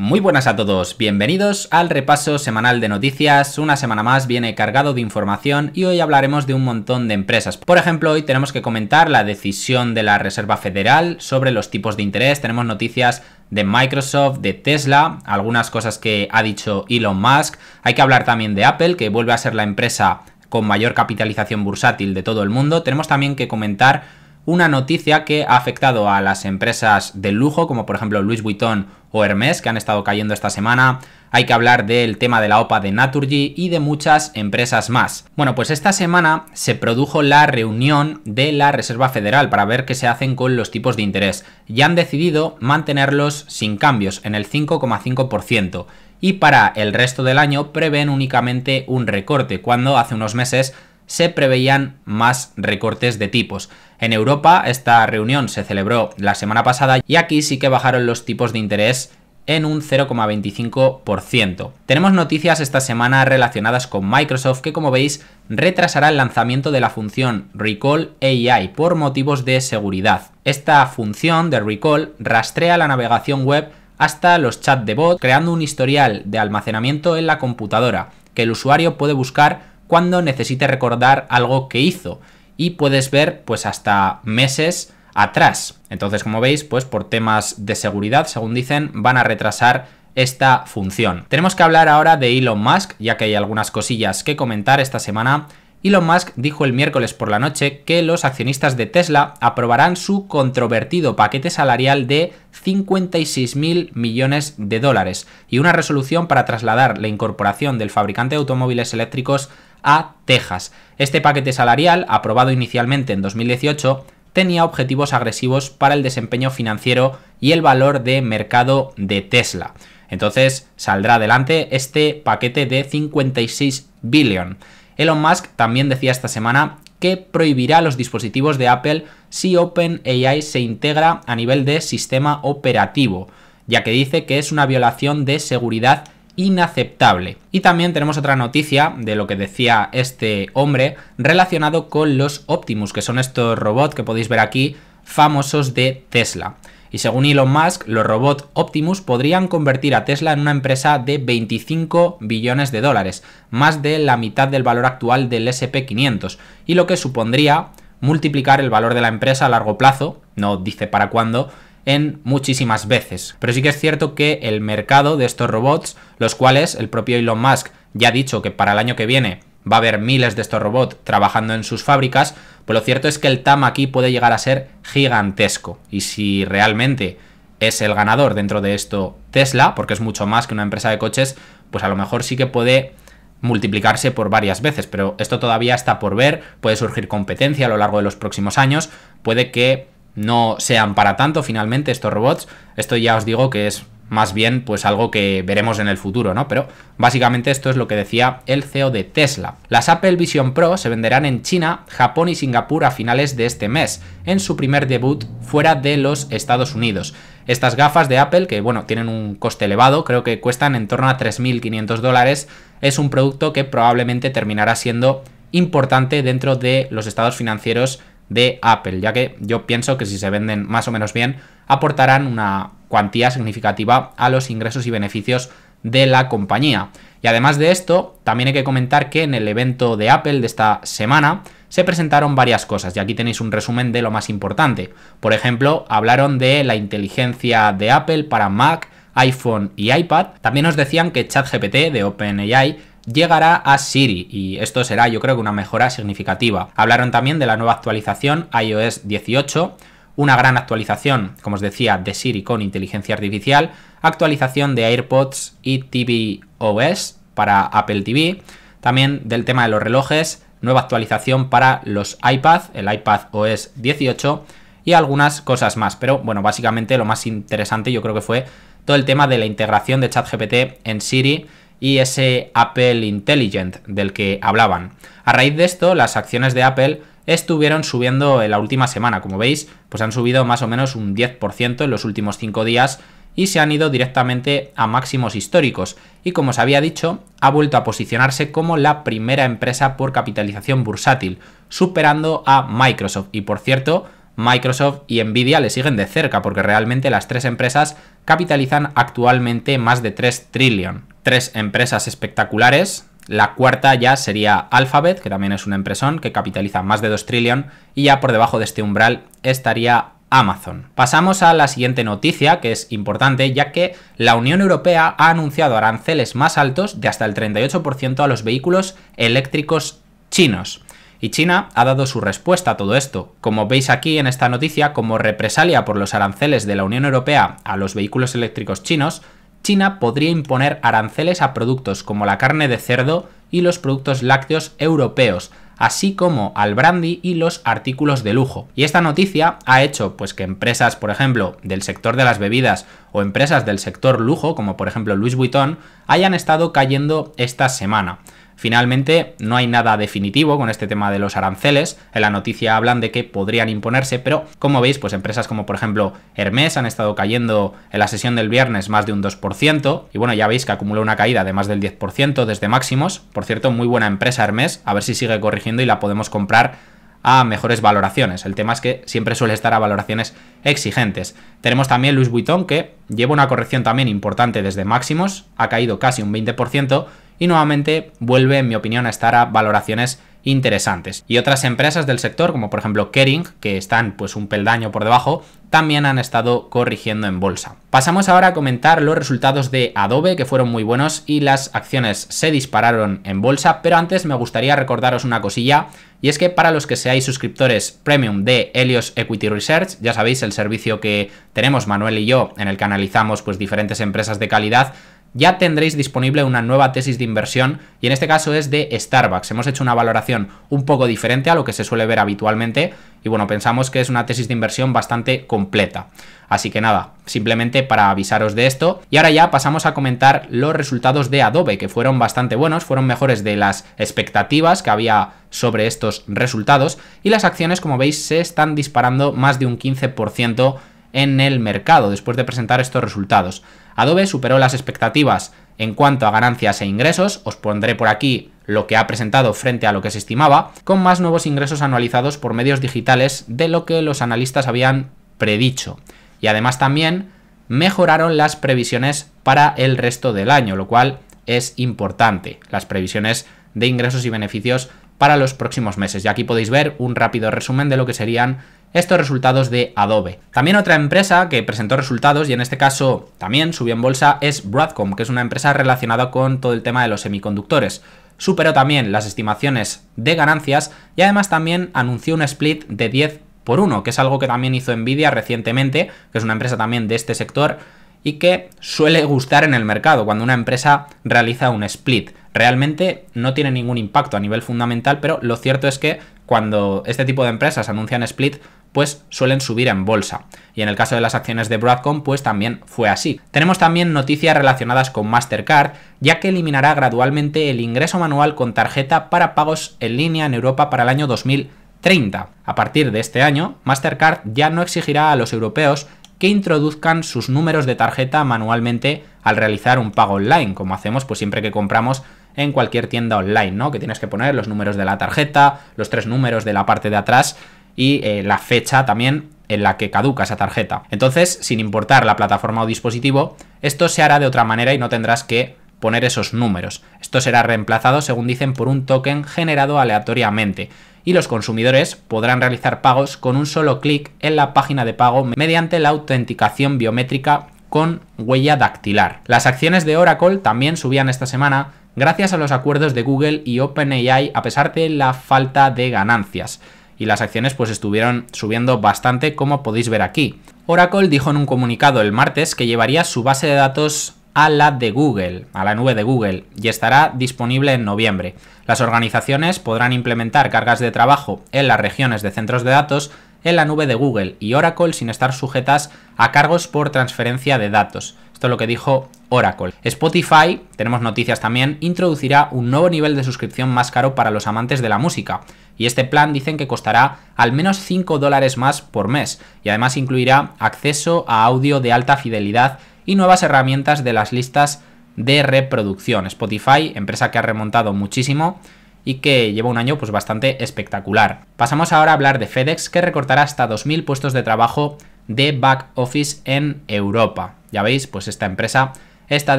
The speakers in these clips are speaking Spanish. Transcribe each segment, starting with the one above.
Muy buenas a todos, bienvenidos al repaso semanal de noticias, una semana más viene cargado de información y hoy hablaremos de un montón de empresas. Por ejemplo, hoy tenemos que comentar la decisión de la Reserva Federal sobre los tipos de interés, tenemos noticias de Microsoft, de Tesla, algunas cosas que ha dicho Elon Musk, hay que hablar también de Apple, que vuelve a ser la empresa con mayor capitalización bursátil de todo el mundo. Tenemos también que comentar una noticia que ha afectado a las empresas de lujo, como por ejemplo Louis Vuitton o Hermès, que han estado cayendo esta semana. Hay que hablar del tema de la OPA de Naturgy y de muchas empresas más. Bueno, pues esta semana se produjo la reunión de la Reserva Federal para ver qué se hacen con los tipos de interés y han decidido mantenerlos sin cambios en el 5,5% y para el resto del año prevén únicamente un recorte, cuando hace unos meses se preveían más recortes de tipos. En Europa esta reunión se celebró la semana pasada y aquí sí que bajaron los tipos de interés en un 0,25%. Tenemos noticias esta semana relacionadas con Microsoft que como veis retrasará el lanzamiento de la función Recall AI por motivos de seguridad. Esta función de Recall rastrea la navegación web hasta los chats de bot creando un historial de almacenamiento en la computadora que el usuario puede buscar cuando necesite recordar algo que hizo y puedes ver pues hasta meses atrás. Entonces, como veis, pues por temas de seguridad, según dicen, van a retrasar esta función. Tenemos que hablar ahora de Elon Musk, ya que hay algunas cosillas que comentar esta semana. Elon Musk dijo el miércoles por la noche que los accionistas de Tesla aprobarán su controvertido paquete salarial de 56 mil millones de dólares y una resolución para trasladar la incorporación del fabricante de automóviles eléctricos a Texas. Este paquete salarial, aprobado inicialmente en 2018, tenía objetivos agresivos para el desempeño financiero y el valor de mercado de Tesla. Entonces saldrá adelante este paquete de 56 billion. Elon Musk también decía esta semana que prohibirá los dispositivos de Apple si OpenAI se integra a nivel de sistema operativo, ya que dice que es una violación de seguridad inaceptable. Y también tenemos otra noticia de lo que decía este hombre relacionado con los Optimus, que son estos robots que podéis ver aquí famosos de Tesla. Y según Elon Musk, los robots Optimus podrían convertir a Tesla en una empresa de 25 billones de dólares, más de la mitad del valor actual del SP500, y lo que supondría multiplicar el valor de la empresa a largo plazo, no dice para cuándo, en muchísimas veces. Pero sí que es cierto que el mercado de estos robots, los cuales el propio Elon Musk ya ha dicho que para el año que viene va a haber miles de estos robots trabajando en sus fábricas, pues lo cierto es que el TAM aquí puede llegar a ser gigantesco. Y si realmente es el ganador dentro de esto Tesla, porque es mucho más que una empresa de coches, pues a lo mejor sí que puede multiplicarse por varias veces, pero esto todavía está por ver, puede surgir competencia a lo largo de los próximos años, puede que no sean para tanto finalmente estos robots. Esto ya os digo que es más bien pues algo que veremos en el futuro, ¿no? Pero básicamente esto es lo que decía el CEO de Tesla. Las Apple Vision Pro se venderán en China, Japón y Singapur a finales de este mes, en su primer debut fuera de los Estados Unidos. Estas gafas de Apple, que bueno, tienen un coste elevado, creo que cuestan en torno a 3.500 dólares, es un producto que probablemente terminará siendo importante dentro de los estados financieros de Apple, ya que yo pienso que si se venden más o menos bien, aportarán una cuantía significativa a los ingresos y beneficios de la compañía. Y además de esto, también hay que comentar que en el evento de Apple de esta semana se presentaron varias cosas y aquí tenéis un resumen de lo más importante. Por ejemplo, hablaron de la inteligencia de Apple para Mac, iPhone y iPad. También os decían que ChatGPT de OpenAI llegará a Siri y esto será yo creo que una mejora significativa. Hablaron también de la nueva actualización iOS 18, una gran actualización, como os decía, de Siri con inteligencia artificial, actualización de AirPods y tvOS para Apple TV, también del tema de los relojes, nueva actualización para los iPad, el iPad OS 18 y algunas cosas más. Pero bueno, básicamente lo más interesante yo creo que fue todo el tema de la integración de ChatGPT en Siri y ese Apple Intelligent del que hablaban. A raíz de esto, las acciones de Apple estuvieron subiendo en la última semana. Como veis, pues han subido más o menos un 10% en los últimos 5 días y se han ido directamente a máximos históricos. Y como os había dicho, ha vuelto a posicionarse como la primera empresa por capitalización bursátil, superando a Microsoft. Y por cierto, Microsoft y Nvidia le siguen de cerca porque realmente las tres empresas capitalizan actualmente más de 3 trillion. Tres empresas espectaculares. La cuarta ya sería Alphabet, que también es una empresa que capitaliza más de 2 trillion y ya por debajo de este umbral estaría Amazon. Pasamos a la siguiente noticia, que es importante, ya que la Unión Europea ha anunciado aranceles más altos de hasta el 38% a los vehículos eléctricos chinos. Y China ha dado su respuesta a todo esto. Como veis aquí en esta noticia, como represalia por los aranceles de la Unión Europea a los vehículos eléctricos chinos, China podría imponer aranceles a productos como la carne de cerdo y los productos lácteos europeos, así como al brandy y los artículos de lujo. Y esta noticia ha hecho pues que empresas, por ejemplo, del sector de las bebidas o empresas del sector lujo, como por ejemplo Louis Vuitton, hayan estado cayendo esta semana. Finalmente, no hay nada definitivo con este tema de los aranceles. En la noticia hablan de que podrían imponerse, pero como veis, pues empresas como por ejemplo Hermes han estado cayendo en la sesión del viernes más de un 2%. Y bueno, ya veis que acumuló una caída de más del 10% desde máximos. Por cierto, muy buena empresa Hermes. A ver si sigue corrigiendo y la podemos comprar a mejores valoraciones. El tema es que siempre suele estar a valoraciones exigentes. Tenemos también Luis Vuitton que lleva una corrección también importante desde máximos, ha caído casi un 20%, y nuevamente vuelve, en mi opinión, a estar a valoraciones interesantes. Y otras empresas del sector, como por ejemplo Kering, que están pues un peldaño por debajo, también han estado corrigiendo en bolsa. Pasamos ahora a comentar los resultados de Adobe, que fueron muy buenos y las acciones se dispararon en bolsa, pero antes me gustaría recordaros una cosilla, y es que para los que seáis suscriptores premium de Helios Equity Research, ya sabéis el servicio que tenemos Manuel y yo, en el que analizamos pues diferentes empresas de calidad, ya tendréis disponible una nueva tesis de inversión y en este caso es de Starbucks. Hemos hecho una valoración un poco diferente a lo que se suele ver habitualmente y bueno, pensamos que es una tesis de inversión bastante completa. Así que nada, simplemente para avisaros de esto. Y ahora ya pasamos a comentar los resultados de Adobe, que fueron bastante buenos, fueron mejores de las expectativas que había sobre estos resultados y las acciones, como veis, se están disparando más de un 15% en el mercado después de presentar estos resultados. Adobe superó las expectativas en cuanto a ganancias e ingresos, os pondré por aquí lo que ha presentado frente a lo que se estimaba, con más nuevos ingresos anualizados por medios digitales de lo que los analistas habían predicho. Y además también mejoraron las previsiones para el resto del año, lo cual es importante, las previsiones de ingresos y beneficios para los próximos meses. Y aquí podéis ver un rápido resumen de lo que serían estos resultados de Adobe. También otra empresa que presentó resultados y en este caso también subió en bolsa es Broadcom, que es una empresa relacionada con todo el tema de los semiconductores. Superó también las estimaciones de ganancias y además también anunció un split de 10 por 1, que es algo que también hizo Nvidia recientemente, que es una empresa también de este sector y que suele gustar en el mercado cuando una empresa realiza un split. Realmente no tiene ningún impacto a nivel fundamental, pero lo cierto es que cuando este tipo de empresas anuncian split pues suelen subir en bolsa. Y en el caso de las acciones de Broadcom, pues también fue así. Tenemos también noticias relacionadas con Mastercard, ya que eliminará gradualmente el ingreso manual con tarjeta para pagos en línea en Europa para el año 2030. A partir de este año, Mastercard ya no exigirá a los europeos que introduzcan sus números de tarjeta manualmente al realizar un pago online, como hacemos pues siempre que compramos en cualquier tienda online, ¿no? Que tienes que poner los números de la tarjeta, los tres números de la parte de atrás y eh, la fecha también en la que caduca esa tarjeta. Entonces, sin importar la plataforma o dispositivo, esto se hará de otra manera y no tendrás que poner esos números. Esto será reemplazado, según dicen, por un token generado aleatoriamente y los consumidores podrán realizar pagos con un solo clic en la página de pago mediante la autenticación biométrica con huella dactilar. Las acciones de Oracle también subían esta semana gracias a los acuerdos de Google y OpenAI a pesar de la falta de ganancias y las acciones pues estuvieron subiendo bastante como podéis ver aquí. Oracle dijo en un comunicado el martes que llevaría su base de datos a la de Google, a la nube de Google, y estará disponible en noviembre. Las organizaciones podrán implementar cargas de trabajo en las regiones de centros de datos en la nube de Google y Oracle sin estar sujetas a cargos por transferencia de datos. Esto es lo que dijo Oracle. Spotify, tenemos noticias también, introducirá un nuevo nivel de suscripción más caro para los amantes de la música. Y este plan dicen que costará al menos 5 dólares más por mes. Y además incluirá acceso a audio de alta fidelidad y nuevas herramientas de las listas de reproducción. Spotify, empresa que ha remontado muchísimo y que lleva un año pues bastante espectacular. Pasamos ahora a hablar de FedEx que recortará hasta 2.000 puestos de trabajo de back office en Europa. Ya veis, pues esta empresa está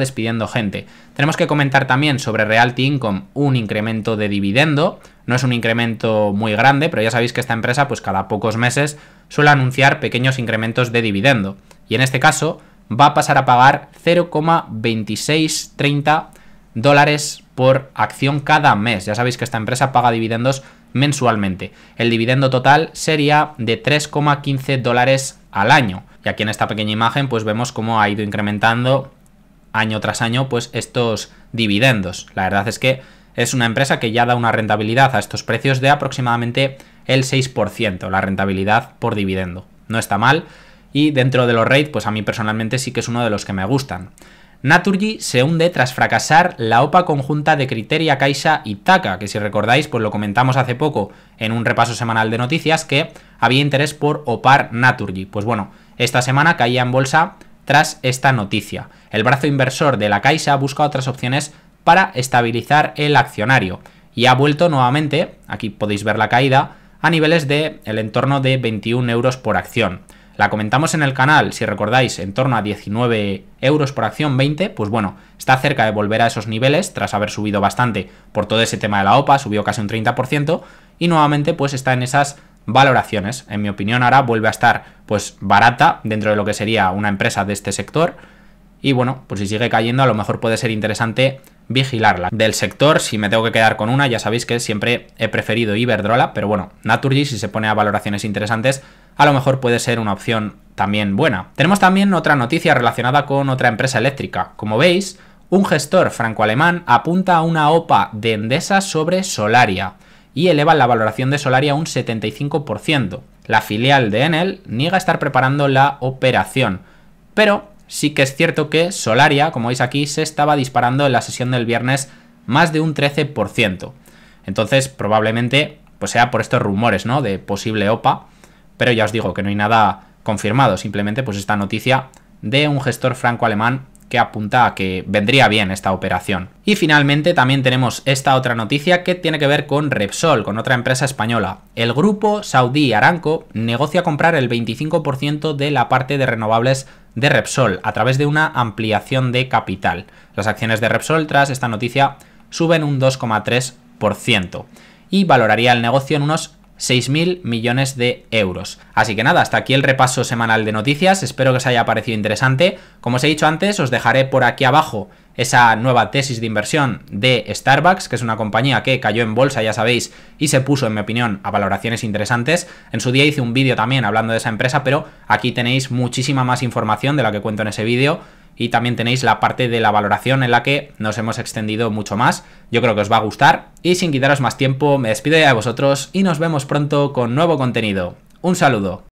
despidiendo gente. Tenemos que comentar también sobre Realty Income un incremento de dividendo. No es un incremento muy grande, pero ya sabéis que esta empresa pues cada pocos meses suele anunciar pequeños incrementos de dividendo. Y en este caso va a pasar a pagar 0,2630 dólares por acción cada mes. Ya sabéis que esta empresa paga dividendos mensualmente. El dividendo total sería de 3,15 dólares al año. Y aquí en esta pequeña imagen pues vemos cómo ha ido incrementando año tras año pues estos dividendos. La verdad es que es una empresa que ya da una rentabilidad a estos precios de aproximadamente el 6%, la rentabilidad por dividendo. No está mal y dentro de los REIT pues a mí personalmente sí que es uno de los que me gustan. Naturgy se hunde tras fracasar la OPA conjunta de Criteria, Caixa y TACA, que si recordáis, pues lo comentamos hace poco en un repaso semanal de noticias que había interés por opar Naturgy. Pues bueno, esta semana caía en bolsa tras esta noticia. El brazo inversor de la Caixa busca otras opciones para estabilizar el accionario y ha vuelto nuevamente, aquí podéis ver la caída, a niveles del el entorno de 21 euros por acción. La comentamos en el canal, si recordáis, en torno a 19 euros por acción, 20, pues bueno, está cerca de volver a esos niveles tras haber subido bastante por todo ese tema de la OPA, subió casi un 30% y nuevamente pues está en esas valoraciones. En mi opinión ahora vuelve a estar pues barata dentro de lo que sería una empresa de este sector y bueno, pues si sigue cayendo a lo mejor puede ser interesante vigilarla. Del sector, si me tengo que quedar con una, ya sabéis que siempre he preferido Iberdrola, pero bueno, Naturgy si se pone a valoraciones interesantes, a lo mejor puede ser una opción también buena. Tenemos también otra noticia relacionada con otra empresa eléctrica. Como veis, un gestor franco-alemán apunta a una OPA de Endesa sobre Solaria y eleva la valoración de Solaria un 75%. La filial de Enel niega estar preparando la operación, pero sí que es cierto que Solaria, como veis aquí, se estaba disparando en la sesión del viernes más de un 13%. Entonces, probablemente pues sea por estos rumores, ¿no? De posible OPA, pero ya os digo que no hay nada confirmado, simplemente pues esta noticia de un gestor franco-alemán que apunta a que vendría bien esta operación. Y finalmente también tenemos esta otra noticia que tiene que ver con Repsol, con otra empresa española. El grupo saudí Aranco negocia comprar el 25% de la parte de renovables de Repsol a través de una ampliación de capital. Las acciones de Repsol tras esta noticia suben un 2,3% y valoraría el negocio en unos 6.000 millones de euros. Así que nada, hasta aquí el repaso semanal de noticias, espero que os haya parecido interesante. Como os he dicho antes, os dejaré por aquí abajo esa nueva tesis de inversión de Starbucks, que es una compañía que cayó en bolsa, ya sabéis, y se puso, en mi opinión, a valoraciones interesantes. En su día hice un vídeo también hablando de esa empresa, pero aquí tenéis muchísima más información de la que cuento en ese vídeo. Y también tenéis la parte de la valoración en la que nos hemos extendido mucho más. Yo creo que os va a gustar. Y sin quitaros más tiempo, me despido ya de vosotros y nos vemos pronto con nuevo contenido. Un saludo.